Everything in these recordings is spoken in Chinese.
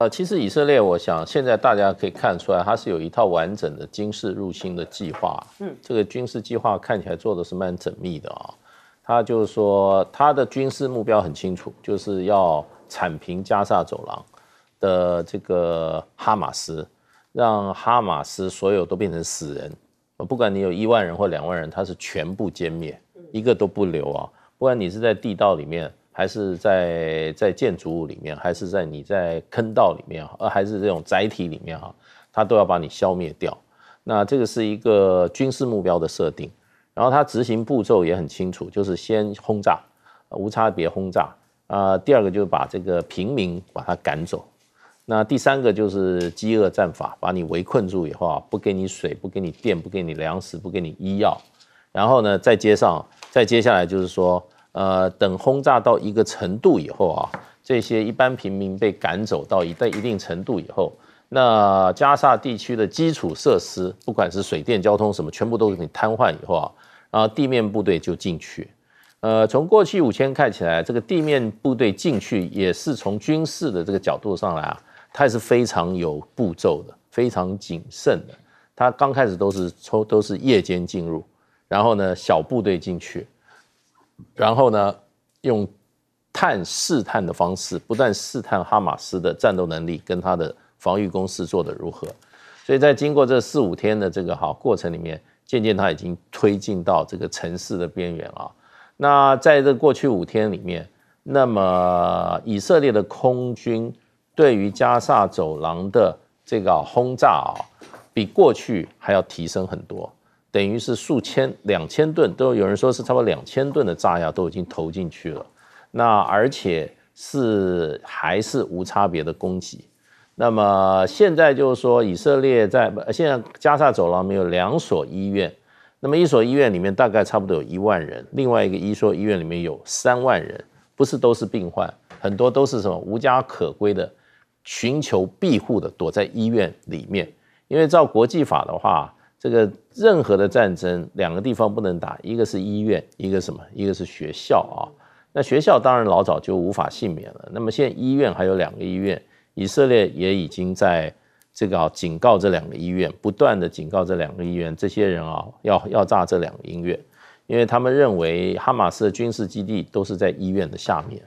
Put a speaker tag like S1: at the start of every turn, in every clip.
S1: 呃，其实以色列，我想现在大家可以看出来，它是有一套完整的军事入侵的计划。嗯，这个军事计划看起来做的是蛮缜密的啊。他就是说，他的军事目标很清楚，就是要铲平加沙走廊的这个哈马斯，让哈马斯所有都变成死人。不管你有一万人或两万人，他是全部歼灭，一个都不留啊。不管你是在地道里面。还是在在建筑物里面，还是在你在坑道里面，呃，还是这种载体里面哈，它都要把你消灭掉。那这个是一个军事目标的设定，然后它执行步骤也很清楚，就是先轰炸，无差别轰炸啊。第二个就是把这个平民把它赶走。那第三个就是饥饿战法，把你围困住以后啊，不给你水，不给你电，不给你粮食，不给你医药。然后呢，再接上，再接下来就是说。呃，等轰炸到一个程度以后啊，这些一般平民被赶走到一在一定程度以后，那加沙地区的基础设施，不管是水电、交通什么，全部都给你瘫痪以后啊，然后地面部队就进去。呃，从过去五千看起来，这个地面部队进去也是从军事的这个角度上来啊，它是非常有步骤的，非常谨慎的。它刚开始都是抽，都是夜间进入，然后呢，小部队进去。然后呢，用探试探的方式，不断试探哈马斯的战斗能力跟他的防御工事做得如何。所以在经过这四五天的这个哈过程里面，渐渐他已经推进到这个城市的边缘啊。那在这过去五天里面，那么以色列的空军对于加沙走廊的这个轰炸啊，比过去还要提升很多。等于是数千、两千吨都有人说是差不多两千吨的炸药都已经投进去了，那而且是还是无差别的攻击。那么现在就是说，以色列在现在加沙走廊没有两所医院，那么一所医院里面大概差不多有一万人，另外一个一所医院里面有三万人，不是都是病患，很多都是什么无家可归的，寻求庇护的，躲在医院里面，因为照国际法的话。这个任何的战争，两个地方不能打，一个是医院，一个什么？一个是学校啊。那学校当然老早就无法幸免了。那么现在医院还有两个医院，以色列也已经在这个警告这两个医院，不断的警告这两个医院，这些人啊要要炸这两个医院，因为他们认为哈马斯的军事基地都是在医院的下面。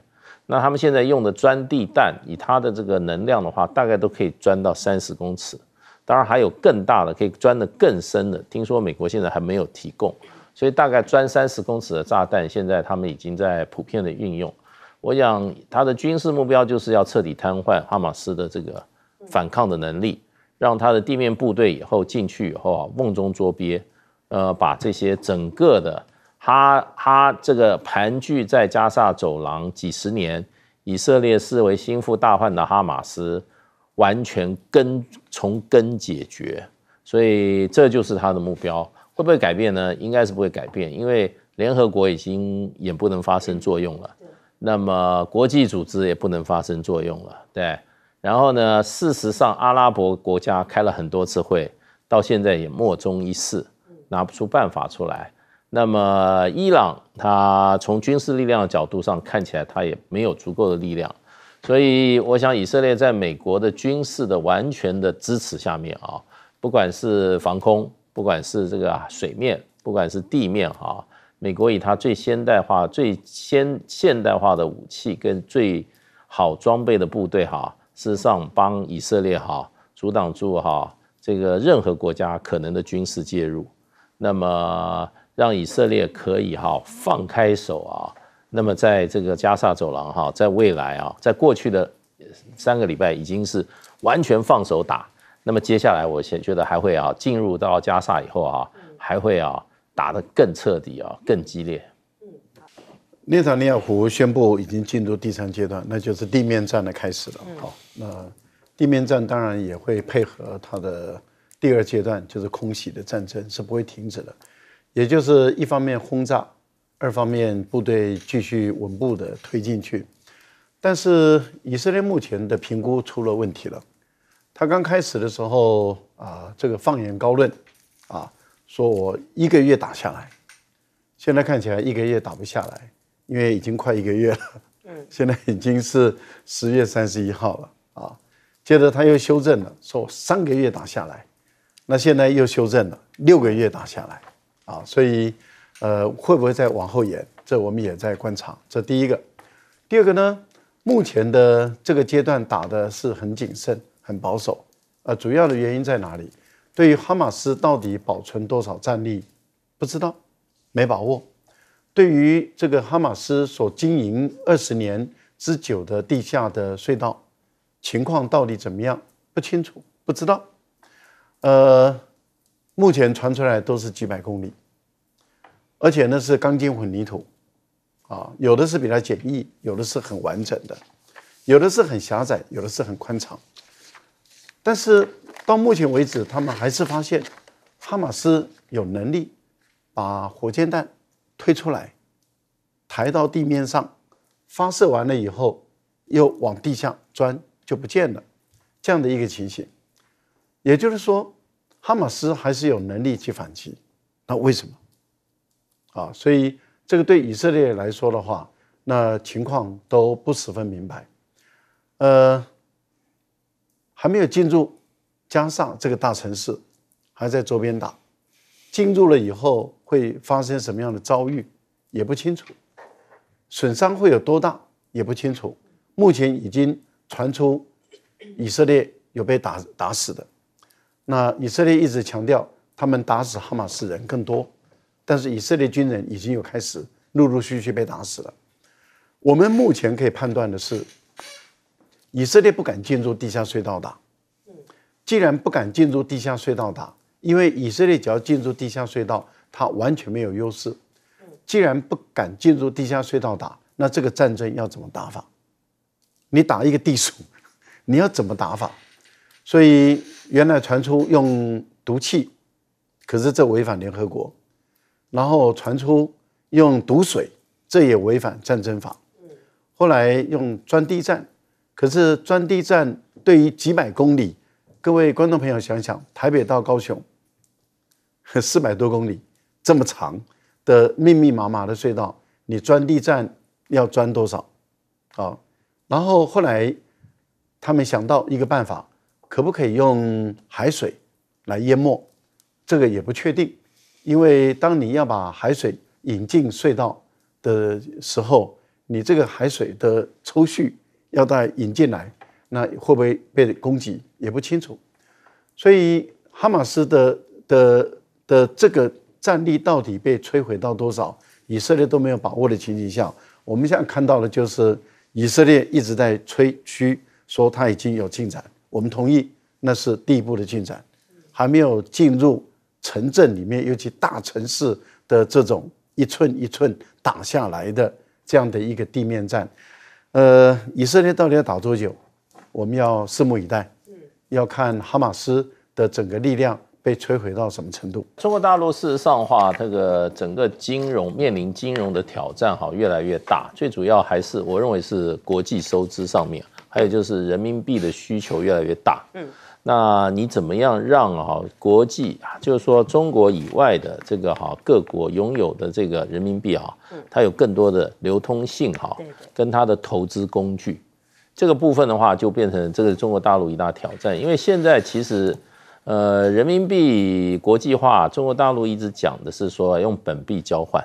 S1: 那他们现在用的钻地弹，以它的这个能量的话，大概都可以钻到三十公尺。当然还有更大的，可以钻得更深的。听说美国现在还没有提供，所以大概钻三十公尺的炸弹，现在他们已经在普遍的运用。我想他的军事目标就是要彻底瘫痪哈马斯的这个反抗的能力，让他的地面部队以后进去以后啊，瓮中捉鳖。呃，把这些整个的哈哈这个盘踞在加沙走廊几十年，以色列视为心腹大患的哈马斯。完全根从根解决，所以这就是他的目标。会不会改变呢？应该是不会改变，因为联合国已经也不能发生作用了。那么国际组织也不能发生作用了，对。然后呢？事实上，阿拉伯国家开了很多次会，到现在也莫衷一是，拿不出办法出来。那么伊朗，它从军事力量的角度上看起来，它也没有足够的力量。所以，我想以色列在美国的军事的完全的支持下面啊，不管是防空，不管是这个水面，不管是地面哈，美国以它最现代化、最先现代化的武器跟最好装备的部队哈，事实上帮以色列哈阻挡住哈这个任何国家可能的军事介入，那么让以色列可以哈放开手啊。那么，在这个加沙走廊哈，在未来啊，在过去的三个礼拜已经是完全放手打。那么接下来，我先觉得还会啊，进入到加沙以后啊，还会啊打得更彻底啊，更激烈。嗯，塔
S2: 尼亚胡宣布已经进入第三阶段，那就是地面战的开始了。好，那地面战当然也会配合他的第二阶段，就是空袭的战争是不会停止的，也就是一方面轰炸。二方面，部队继续稳步的推进去，但是以色列目前的评估出了问题了。他刚开始的时候啊，这个放眼高论，啊，说我一个月打下来，现在看起来一个月打不下来，因为已经快一个月了。嗯。现在已经是十月三十一号了啊，接着他又修正了，说三个月打下来，那现在又修正了，六个月打下来啊，所以。呃，会不会再往后延？这我们也在观察。这第一个，第二个呢？目前的这个阶段打的是很谨慎、很保守。呃，主要的原因在哪里？对于哈马斯到底保存多少战力，不知道，没把握。对于这个哈马斯所经营二十年之久的地下的隧道情况到底怎么样，不清楚，不知道。呃，目前传出来都是几百公里。而且呢是钢筋混凝土，啊，有的是比较简易，有的是很完整的，有的是很狭窄，有的是很宽敞。但是到目前为止，他们还是发现哈马斯有能力把火箭弹推出来，抬到地面上，发射完了以后又往地下钻就不见了，这样的一个情形。也就是说，哈马斯还是有能力去反击。那为什么？啊，所以这个对以色列来说的话，那情况都不十分明白，呃，还没有进入加上这个大城市，还在周边打，进入了以后会发生什么样的遭遇也不清楚，损伤会有多大也不清楚。目前已经传出以色列有被打打死的，那以色列一直强调他们打死哈马斯人更多。但是以色列军人已经有开始陆陆续续被打死了。我们目前可以判断的是，以色列不敢进入地下隧道打。既然不敢进入地下隧道打，因为以色列只要进入地下隧道，它完全没有优势。既然不敢进入地下隧道打，那这个战争要怎么打法？你打一个地鼠，你要怎么打法？所以原来传出用毒气，可是这违反联合国。然后传出用毒水，这也违反战争法。后来用钻地战，可是钻地战对于几百公里，各位观众朋友想想，台北到高雄 四百多公里这么长的密密麻麻的隧道，你钻地战要钻多少？啊，然后后来他们想到一个办法，可不可以用海水来淹没？这个也不确定。因为当你要把海水引进隧道的时候，你这个海水的抽蓄要再引进来，那会不会被攻击也不清楚。所以哈马斯的的的这个战力到底被摧毁到多少，以色列都没有把握的情景下，我们现在看到的就是以色列一直在吹嘘说它已经有进展。我们同意，那是第一步的进展，还没有进入。城镇里面，尤其大城市的这种一寸一寸打下来的这样的一个地面战，呃，以色列到底要打多久？我们要拭目以待，要看哈马斯的整个力量被摧毁到什么程度。
S1: 中国大陆事实上话，这个整个金融面临金融的挑战哈越来越大，最主要还是我认为是国际收支上面，还有就是人民币的需求越来越大。嗯。那你怎么样让哈国际啊，就是说中国以外的这个哈各国拥有的这个人民币啊，它有更多的流通性哈，跟它的投资工具，这个部分的话就变成这个中国大陆一大挑战，因为现在其实呃人民币国际化，中国大陆一直讲的是说用本币交换。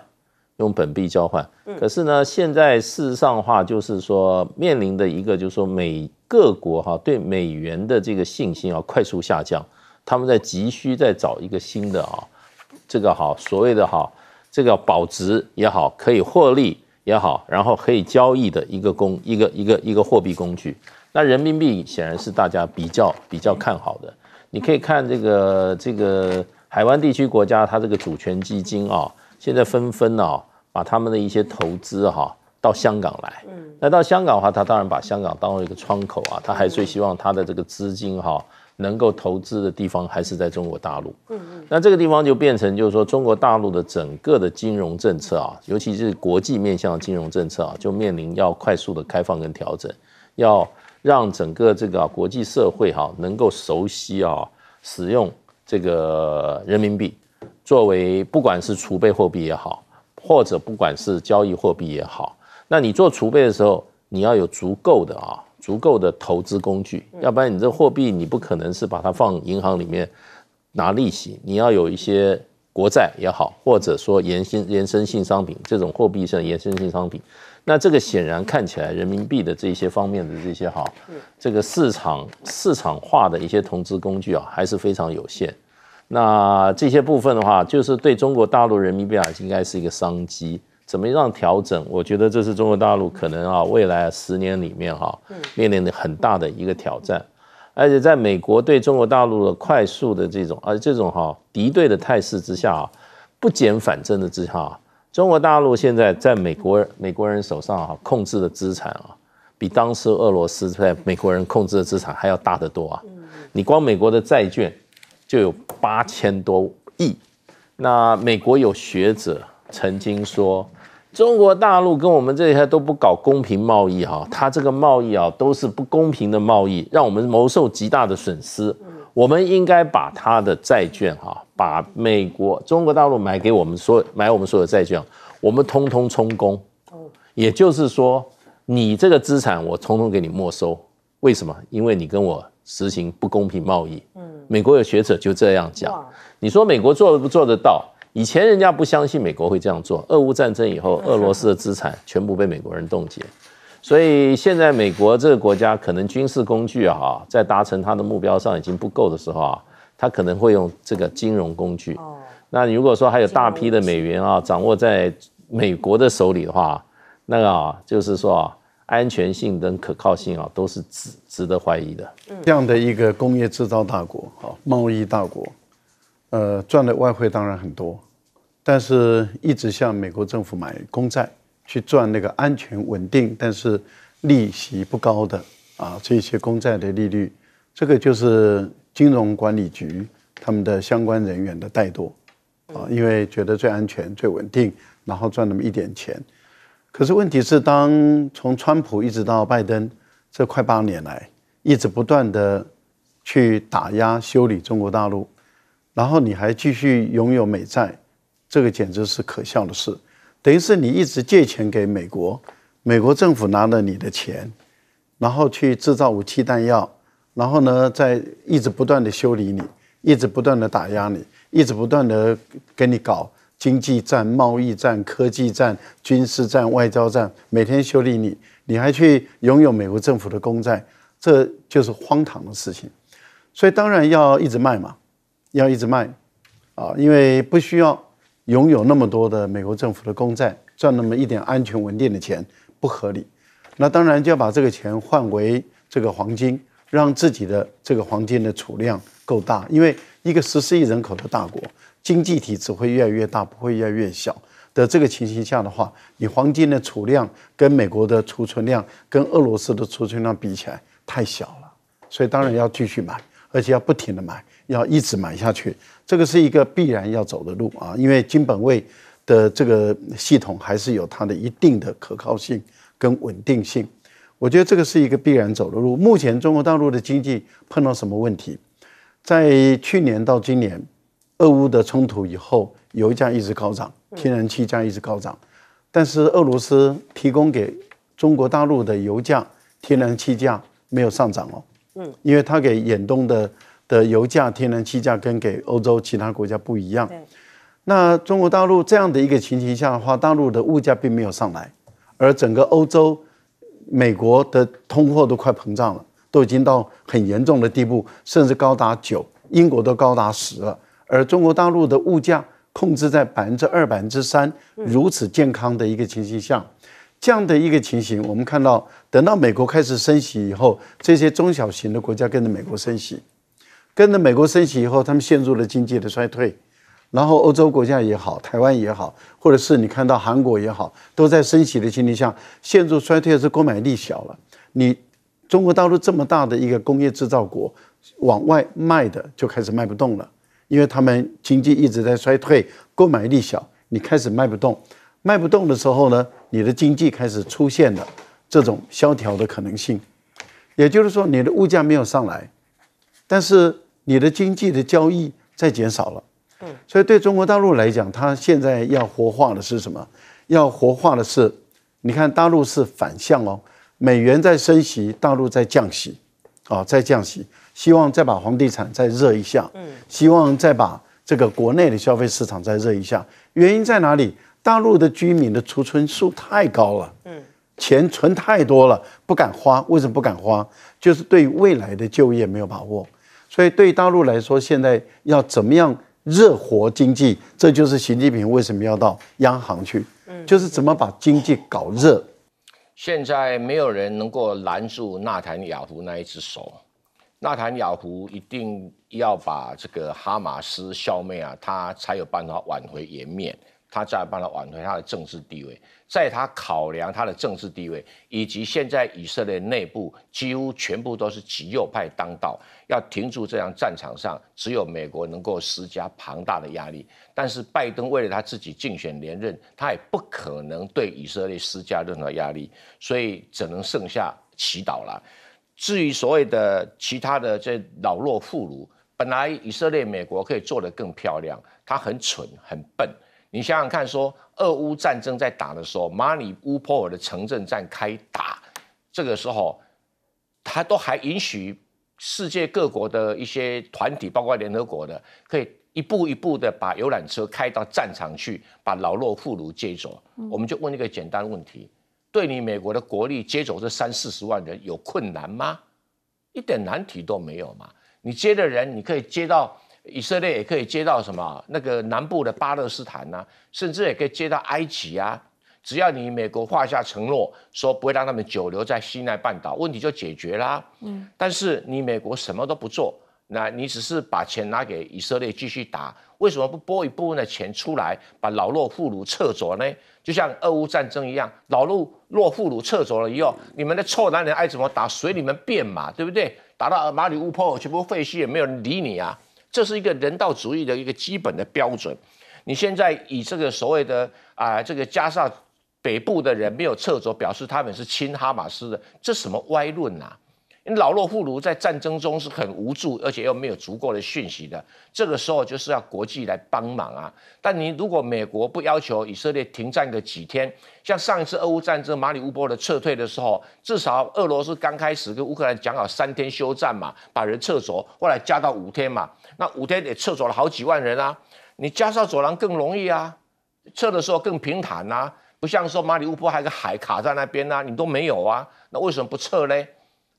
S1: 用本币交换，可是呢，现在事实上的话就是说，面临的一个就是说，美各国哈对美元的这个信心要快速下降，他们在急需再找一个新的啊，这个好所谓的哈，这个保值也好，可以获利也好，然后可以交易的一个工一个一个一个货币工具。那人民币显然是大家比较比较看好的，你可以看这个这个海湾地区国家，它这个主权基金啊，现在纷纷啊，把他们的一些投资哈到香港来，嗯，那到香港的话，他当然把香港当一个窗口啊，他还最希望他的这个资金哈能够投资的地方还是在中国大陆，嗯嗯，那这个地方就变成就是说中国大陆的整个的金融政策啊，尤其是国际面向的金融政策啊，就面临要快速的开放跟调整，要让整个这个国际社会哈能够熟悉啊使用这个人民币作为不管是储备货币也好。或者不管是交易货币也好，那你做储备的时候，你要有足够的啊，足够的投资工具，要不然你这货币你不可能是把它放银行里面拿利息，你要有一些国债也好，或者说延伸延伸性商品这种货币上延伸性商品，那这个显然看起来人民币的这些方面的这些哈，这个市场市场化的一些投资工具啊，还是非常有限。那这些部分的话，就是对中国大陆人民币啊，应该是一个商机。怎么样调整？我觉得这是中国大陆可能啊，未来十年里面哈，面临的很大的一个挑战。而且在美国对中国大陆的快速的这种，而这种哈敌对的态势之下啊，不减反增的之下，中国大陆现在在美国美国人手上哈控制的资产啊，比当时俄罗斯在美国人控制的资产还要大得多啊。你光美国的债券就有。八千多亿。那美国有学者曾经说，中国大陆跟我们这些都不搞公平贸易哈，他这个贸易啊都是不公平的贸易，让我们蒙受极大的损失。我们应该把他的债券哈，把美国、中国大陆买给我们所买我们所有债券，我们通通充公。也就是说，你这个资产我通通给你没收。为什么？因为你跟我实行不公平贸易。嗯。美国有学者就这样讲，你说美国做不做得到？以前人家不相信美国会这样做，俄乌战争以后，俄罗斯的资产全部被美国人冻结，所以现在美国这个国家可能军事工具啊，在达成它的目标上已经不够的时候啊，他可能会用这个金融工具。那如果说还有大批的美元啊掌握在美国的手里的话，那个就是说。安全性跟可靠性啊，都是值值得怀疑的。这样的
S2: 一个工业制造大国，啊，贸易大国，呃，赚的外汇当然很多，但是一直向美国政府买公债，去赚那个安全稳定，但是利息不高的啊这些公债的利率，这个就是金融管理局他们的相关人员的怠惰啊，因为觉得最安全、最稳定，然后赚那么一点钱。可是问题是，当从川普一直到拜登这快八年来，一直不断的去打压、修理中国大陆，然后你还继续拥有美债，这个简直是可笑的事。等于是你一直借钱给美国，美国政府拿了你的钱，然后去制造武器弹药，然后呢，再一直不断的修理你，一直不断的打压你，一直不断的跟你搞。经济战、贸易战、科技战、军事战、外交战，每天修理你，你还去拥有美国政府的公债，这就是荒唐的事情。所以当然要一直卖嘛，要一直卖，啊，因为不需要拥有那么多的美国政府的公债，赚那么一点安全稳定的钱不合理。那当然就要把这个钱换为这个黄金，让自己的这个黄金的储量够大，因为。一个十四亿人口的大国，经济体只会越来越大，不会越来越小的这个情形下的话，你黄金的储量跟美国的储存量、跟俄罗斯的储存量比起来太小了，所以当然要继续买，而且要不停的买，要一直买下去，这个是一个必然要走的路啊！因为金本位的这个系统还是有它的一定的可靠性跟稳定性，我觉得这个是一个必然走的路。目前中国大陆的经济碰到什么问题？在去年到今年，俄乌的冲突以后，油价一直高涨，天然气价一直高涨，但是俄罗斯提供给中国大陆的油价、天然气价没有上涨哦。嗯，因为它给远东的的油价、天然气价跟给欧洲其他国家不一样。那中国大陆这样的一个情形下的话，大陆的物价并没有上来，而整个欧洲、美国的通货都快膨胀了。都已经到很严重的地步，甚至高达九，英国都高达十了，而中国大陆的物价控制在百分之二、百分之三，如此健康的一个情形下，这样的一个情形，我们看到，等到美国开始升息以后，这些中小型的国家跟着美国升息，跟着美国升息以后，他们陷入了经济的衰退，然后欧洲国家也好，台湾也好，或者是你看到韩国也好，都在升息的前提下陷入衰退，是购买力小了，你。中国大陆这么大的一个工业制造国，往外卖的就开始卖不动了，因为他们经济一直在衰退，购买力小，你开始卖不动，卖不动的时候呢，你的经济开始出现了这种萧条的可能性。也就是说，你的物价没有上来，但是你的经济的交易在减少了。所以对中国大陆来讲，它现在要活化的是什么？要活化的是，你看大陆是反向哦。美元在升息，大陆在降息，啊，在降息，希望再把房地产再热一下，嗯，希望再把这个国内的消费市场再热一下。原因在哪里？大陆的居民的储存数太高了，嗯，钱存太多了，不敢花。为什么不敢花？就是对未来的就业没有把握。所以对大陆来说，现在要怎么样热活经济？这就是习近平为什么要到央行去，就是怎么把经济搞热。
S3: 现在没有人能够拦住纳坦雅胡那一只手，纳坦雅胡一定要把这个哈马斯消灭啊，他才有办法挽回颜面。他再帮他挽回他的政治地位，在他考量他的政治地位，以及现在以色列内部几乎全部都是极右派当道，要停住这样战场上，只有美国能够施加庞大的压力。但是拜登为了他自己竞选连任，他也不可能对以色列施加任何压力，所以只能剩下祈祷了。至于所谓的其他的这老弱妇孺，本来以色列美国可以做得更漂亮，他很蠢很笨。你想想看，说俄乌战争在打的时候，马里乌波尔的城镇战开打，这个时候，他都还允许世界各国的一些团体，包括联合国的，可以一步一步的把游览车开到战场去，把老弱妇孺接走。我们就问一个简单问题：，对你美国的国力，接走这三四十万人有困难吗？一点难题都没有嘛。你接的人，你可以接到。以色列也可以接到什么那个南部的巴勒斯坦呢？甚至也可以接到埃及啊！只要你美国画下承诺，说不会让他们久留在西奈半岛，问题就解决啦。嗯，但是你美国什么都不做，那你只是把钱拿给以色列继续打，为什么不拨一部分的钱出来，把老弱妇孺撤走呢？就像俄乌战争一样，老弱弱妇孺撤走了以后，你们的臭男人爱怎么打随你们便嘛，对不对？打到马里乌波尔全部废墟也没有人理你啊！这是一个人道主义的一个基本的标准。你现在以这个所谓的啊，这个加上北部的人没有撤走，表示他们是亲哈马斯的，这什么歪论啊？老弱妇孺在战争中是很无助，而且又没有足够的讯息的。这个时候就是要国际来帮忙啊。但你如果美国不要求以色列停战个几天，像上一次俄乌战争马里乌波的撤退的时候，至少俄罗斯刚开始跟乌克兰讲好三天休战嘛，把人撤走。后来加到五天嘛，那五天也撤走了好几万人啊。你加上走廊更容易啊，撤的时候更平坦呐。不像说马里乌波还有个海卡在那边呐，你都没有啊，那为什么不撤嘞？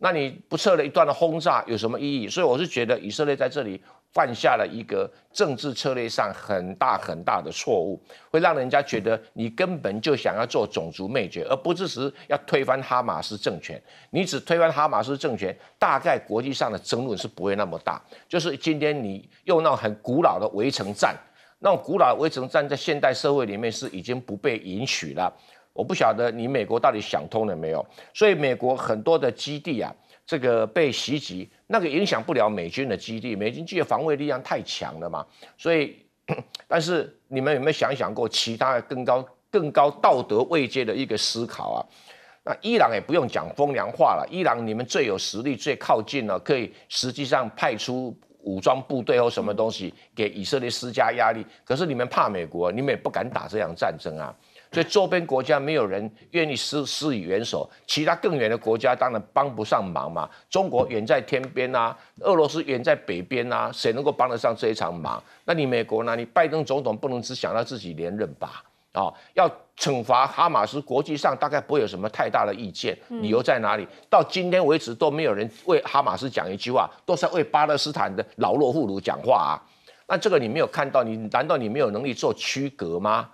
S3: 那你不撤了一段的轰炸有什么意义？所以我是觉得以色列在这里犯下了一个政治策略上很大很大的错误，会让人家觉得你根本就想要做种族灭绝，而不只是要推翻哈马斯政权。你只推翻哈马斯政权，大概国际上的争论是不会那么大。就是今天你用那种很古老的围城战，那种古老的围城战在现代社会里面是已经不被允许了。我不晓得你美国到底想通了没有，所以美国很多的基地啊，这个被袭击，那个影响不了美军的基地，美军的防卫力量太强了嘛。所以，但是你们有没有想想过其他更高、更高道德位阶的一个思考啊？那伊朗也不用讲风凉话了，伊朗你们最有实力、最靠近了，可以实际上派出武装部队或什么东西给以色列施加压力，可是你们怕美国，你们也不敢打这样战争啊。所以周边国家没有人愿意施施以援手，其他更远的国家当然帮不上忙嘛。中国远在天边啊，俄罗斯远在北边啊，谁能够帮得上这一场忙？那你美国呢？你拜登总统不能只想到自己连任吧？啊，要惩罚哈马斯，国际上大概不会有什么太大的意见。理由在哪里？到今天为止都没有人为哈马斯讲一句话，都是为巴勒斯坦的老弱妇孺讲话啊。那这个你没有看到，你难道你没有能力做区隔吗？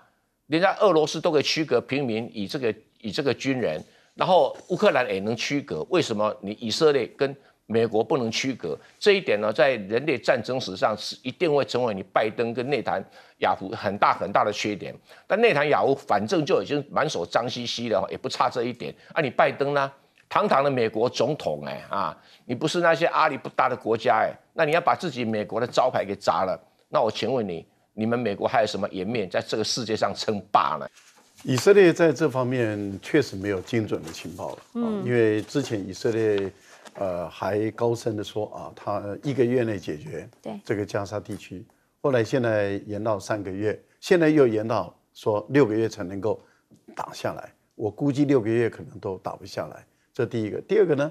S3: 人家俄罗斯都可以区隔平民以这个以这个军人，然后乌克兰也能区隔，为什么你以色列跟美国不能区隔？这一点呢，在人类战争史上是一定会成为你拜登跟内塔雅夫很大很大的缺点。但内塔雅夫反正就已经满手脏兮兮的，也不差这一点。啊，你拜登呢？堂堂的美国总统，哎啊，你不是那些阿里不大的国家，哎，那你要把自己美国的招牌给砸了？那我请问你？你们美国还有什么颜面在这个世界上称霸呢？
S2: 以色列在这方面确实没有精准的情报了。嗯，因为之前以色列，呃，还高声的说啊，他一个月内解决对这个加沙地区，后来现在延到三个月，现在又延到说六个月才能够打下来。我估计六个月可能都打不下来。这第一个，第二个呢，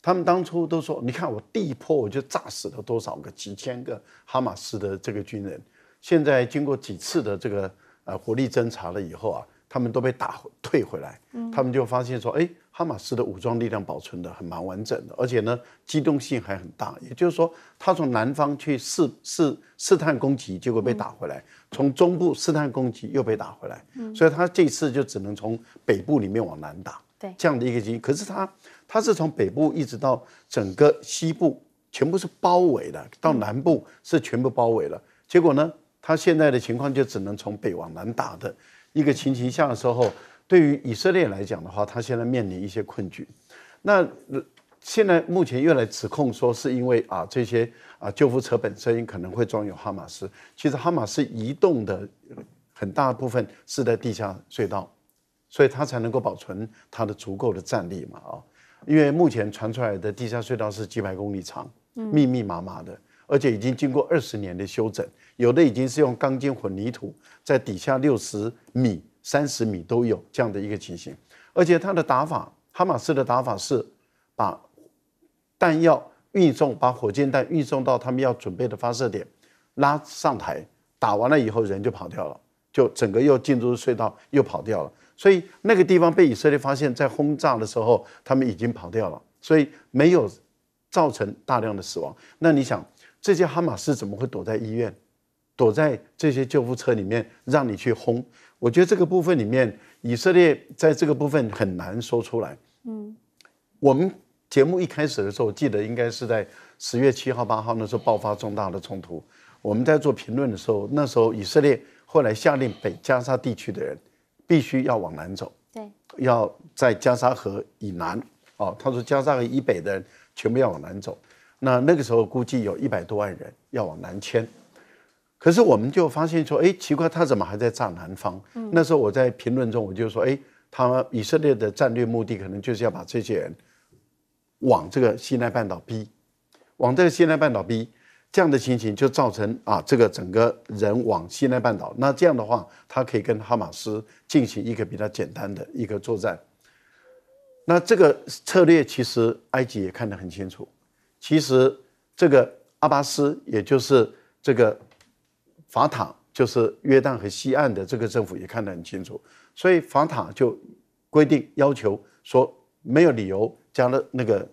S2: 他们当初都说，你看我第一波我就炸死了多少个几千个哈马斯的这个军人。现在经过几次的这个呃火力侦查了以后啊，他们都被打退回来，他们就发现说，哎，哈马斯的武装力量保存的很蛮完整的，而且呢机动性还很大。也就是说，他从南方去试试试探攻击，结果被打回来；从中部试探攻击又被打回来，所以他这次就只能从北部里面往南打。对，这样的一个军，可是他他是从北部一直到整个西部全部是包围的，到南部是全部包围了，结果呢？他现在的情况就只能从北往南打的一个情形下的时候，对于以色列来讲的话，他现在面临一些困局。那现在目前又来指控说，是因为啊这些啊救护车本身可能会装有哈马斯。其实哈马斯移动的很大部分是在地下隧道，所以它才能够保存它的足够的战力嘛啊。因为目前传出来的地下隧道是几百公里长，密密麻麻的。而且已经经过二十年的修整，有的已经是用钢筋混凝土，在底下六十米、三十米都有这样的一个情形。而且他的打法，哈马斯的打法是把弹药运送，把火箭弹运送到他们要准备的发射点，拉上台打完了以后，人就跑掉了，就整个又进入隧道又跑掉了。所以那个地方被以色列发现，在轰炸的时候，他们已经跑掉了，所以没有造成大量的死亡。那你想？这些哈马斯怎么会躲在医院，躲在这些救护车里面让你去轰？我觉得这个部分里面，以色列在这个部分很难说出来。嗯，我们节目一开始的时候，记得应该是在十月七号、八号那时候爆发重大的冲突。我们在做评论的时候，那时候以色列后来下令北加沙地区的人必须要往南走，对，要在加沙河以南。哦，他说加沙河以北的人全部要往南走。那那个时候估计有一百多万人要往南迁，可是我们就发现说，哎，奇怪，他怎么还在炸南方？那时候我在评论中我就说，哎，他以色列的战略目的可能就是要把这些人往这个西奈半岛逼，往这个西奈半岛逼，这样的情形就造成啊，这个整个人往西奈半岛，那这样的话，他可以跟哈马斯进行一个比较简单的一个作战。那这个策略其实埃及也看得很清楚。其实，这个阿巴斯，也就是这个法塔，就是约旦和西岸的这个政府也看得很清楚，所以法塔就规定要求说，没有理由加了那个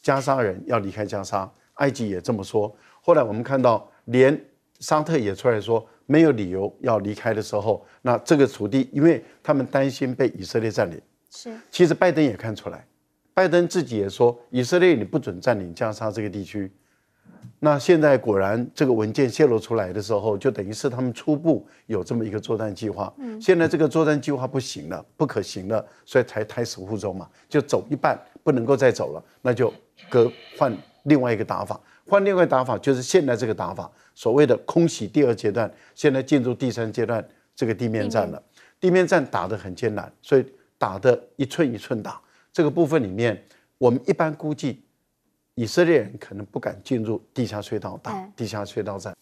S2: 加沙人要离开加沙。埃及也这么说。后来我们看到，连沙特也出来说没有理由要离开的时候，那这个土地，因为他们担心被以色列占领。是，其实拜登也看出来。拜登自己也说，以色列你不准占领加沙这个地区。那现在果然这个文件泄露出来的时候，就等于是他们初步有这么一个作战计划。嗯，现在这个作战计划不行了，不可行了，所以才开始腹中嘛，就走一半，不能够再走了，那就隔换另外一个打法，换另外打法就是现在这个打法，所谓的空袭第二阶段，现在进入第三阶段，这个地面战了。地面战打得很艰难，所以打得一寸一寸打。这个部分里面，我们一般估计，以色列人可能不敢进
S3: 入地下隧道，打地下隧道战。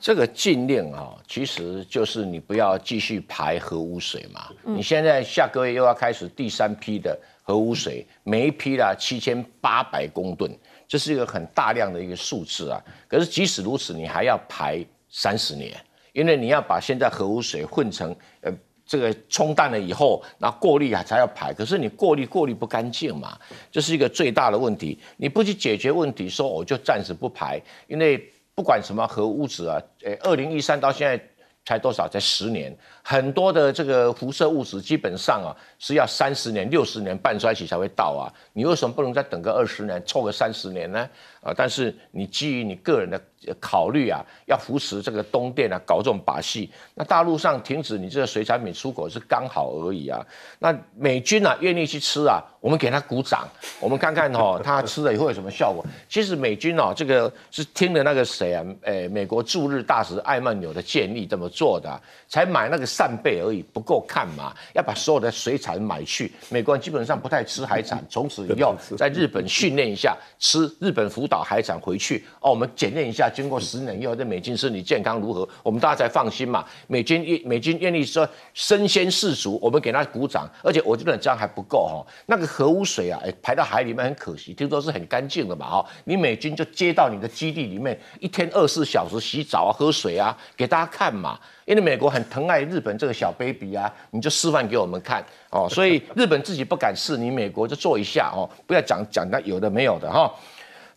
S3: 这个禁令啊，其实就是你不要继续排核污水嘛。你现在下个月又要开始第三批的核污水，每一批啦七千八百公吨，这是一个很大量的一个数字啊。可是即使如此，你还要排三十年，因为你要把现在核污水混成呃。这个冲淡了以后，那过滤啊才要排，可是你过滤过滤不干净嘛，这是一个最大的问题。你不去解决问题，说我就暂时不排，因为不管什么核物质啊，呃，二零一三到现在才多少？才十年。很多的这个辐射物质基本上啊是要三十年、六十年半衰期才会到啊，你为什么不能再等个二十年，凑个三十年呢？啊，但是你基于你个人的考虑啊，要扶持这个东电啊，搞这种把戏，那大陆上停止你这个水产品出口是刚好而已啊。那美军啊愿意去吃啊，我们给他鼓掌，我们看看哦，他吃了以后有什么效果。其实美军哦，这个是听了那个谁啊，诶，美国驻日大使艾曼纽的建议这么做的，才买那个。扇贝而已不够看嘛，要把所有的水产买去。美国人基本上不太吃海产，从此以后在日本训练一下，吃日本福岛海产回去，哦，我们检验一下，经过十年以后的美军身体健康如何，我们大家才放心嘛。美军愿美军愿意说身先士卒，我们给他鼓掌。而且我觉得这样还不够哈，那个核污水啊，排到海里面很可惜，听说是很干净的嘛哈。你美军就接到你的基地里面，一天二十四小时洗澡啊，喝水啊，给大家看嘛。因为美国很疼爱日本这个小 baby 啊，你就示范给我们看哦。所以日本自己不敢试，你美国就做一下哦。不要讲讲那有的没有的哈。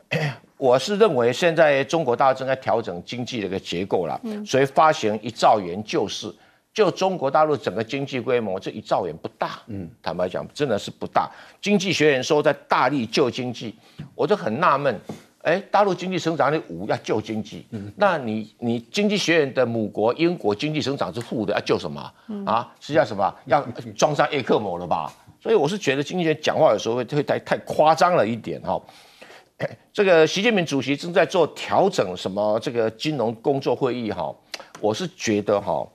S3: 我是认为现在中国大陆正在调整经济的一个结构了，所以发行一兆元就是就中国大陆整个经济规模这一兆元不大。嗯，坦白讲，真的是不大。经济学人说在大力救经济，我就很纳闷。哎，大陆经济增长率五要救经济，那你你经济学院的母国英国经济增长是负的，要救什么啊？是叫什么？要装上艾克摩了吧？所以我是觉得经济学院讲话有时候会会太太夸张了一点哈。这个习近平主席正在做调整什么这个金融工作会议哈，我是觉得哈，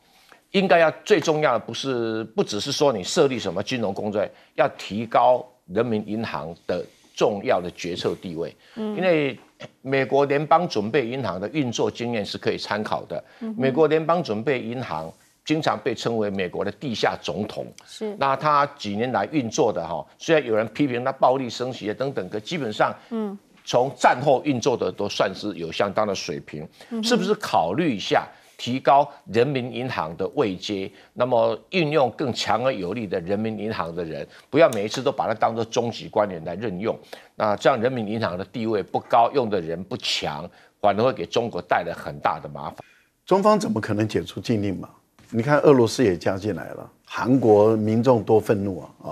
S3: 应该要最重要的不是不只是说你设立什么金融工作，要提高人民银行的。重要的决策地位，嗯，因为美国联邦准备银行的运作经验是可以参考的。美国联邦准备银行经常被称为美国的地下总统，是那他几年来运作的哈，虽然有人批评他暴力升息等等，可基本上，嗯，从战后运作的都算是有相当的水平，是不是考虑一下？提高人民银行的位阶，那么运用更强而有力的人民银行的人，不要每一次都把它当做中级官员来任用。那这样人民银行的地位不高，用的人不强，反而会给中国带来很大的麻烦。
S2: 中方怎么可能解除禁令嘛？你看俄罗斯也加进来了，韩国民众多愤怒啊啊！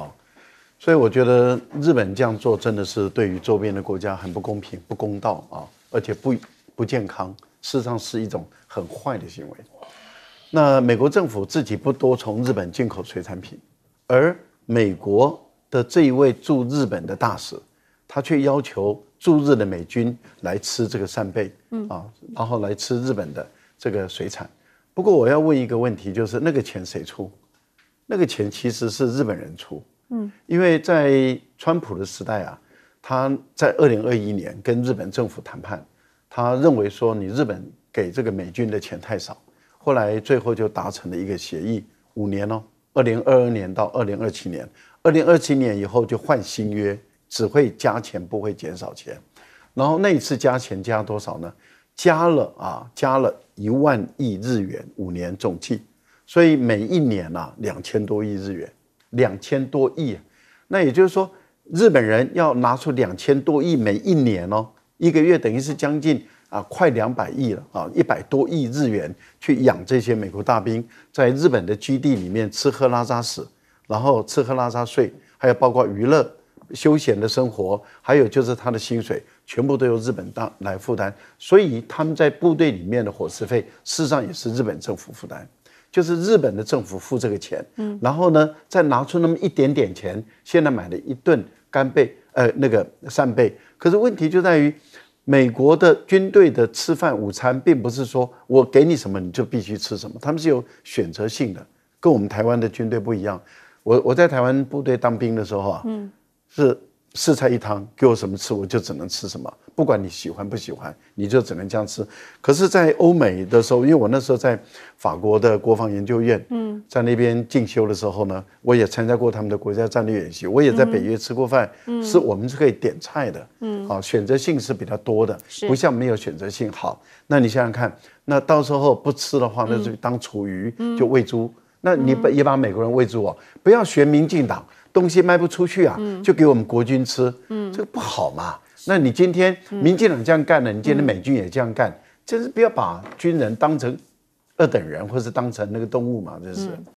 S2: 所以我觉得日本这样做真的是对于周边的国家很不公平、不公道啊，而且不不健康。事实上是一种很坏的行为。那美国政府自己不多从日本进口水产品，而美国的这一位驻日本的大使，他却要求驻日的美军来吃这个扇贝，嗯啊，然后来吃日本的这个水产。不过我要问一个问题，就是那个钱谁出？那个钱其实是日本人出，嗯，因为在川普的时代啊，他在二零二一年跟日本政府谈判。他认为说你日本给这个美军的钱太少，后来最后就达成了一个协议，五年哦，二零二二年到二零二七年，二零二七年以后就换新约，只会加钱不会减少钱，然后那一次加钱加多少呢？加了啊，加了一万亿日元五年总计，所以每一年呐两千多亿日元，两千多亿，那也就是说日本人要拿出两千多亿每一年哦。一个月等于是将近啊，快两百亿了啊，一百多亿日元去养这些美国大兵，在日本的基地里面吃喝拉撒屎，然后吃喝拉撒睡，还有包括娱乐、休闲的生活，还有就是他的薪水，全部都由日本当来负担，所以他们在部队里面的伙食费，事实上也是日本政府负担，就是日本的政府付这个钱，嗯，然后呢，再拿出那么一点点钱，现在买了一顿。干贝，呃，那个扇贝。可是问题就在于，美国的军队的吃饭午餐，并不是说我给你什么你就必须吃什么，他们是有选择性的，跟我们台湾的军队不一样。我我在台湾部队当兵的时候啊，嗯，是。四菜一汤，给我什么吃我就只能吃什么，不管你喜欢不喜欢，你就只能这样吃。可是，在欧美的时候，因为我那时候在法国的国防研究院，嗯，在那边进修的时候呢，我也参加过他们的国家战略演习，我也在北约吃过饭，是我们是可以点菜的，嗯，好，选择性是比较多的，不像没有选择性好。那你想想看，那到时候不吃的话，那就当厨余就喂猪，那你把也把美国人喂猪哦，不要学民进党。东西卖不出去啊，就给我们国军吃，嗯，这个不好嘛。那你今天民进党这样干了，你今天美军也这样干，真是不要把军人当成二等人，或是当成那个动物嘛，这是。